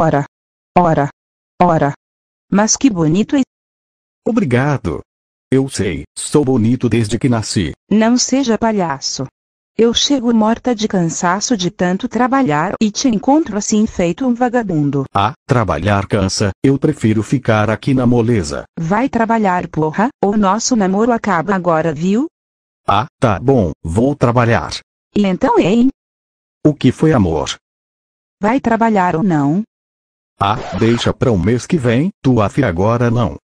Ora, ora, ora. Mas que bonito é! Obrigado. Eu sei, sou bonito desde que nasci. Não seja palhaço. Eu chego morta de cansaço de tanto trabalhar e te encontro assim feito um vagabundo. Ah, trabalhar cansa, eu prefiro ficar aqui na moleza. Vai trabalhar porra, o nosso namoro acaba agora viu? Ah, tá bom, vou trabalhar. E então hein? O que foi amor? Vai trabalhar ou não? Ah, deixa pra o mês que vem, Tu afi agora não.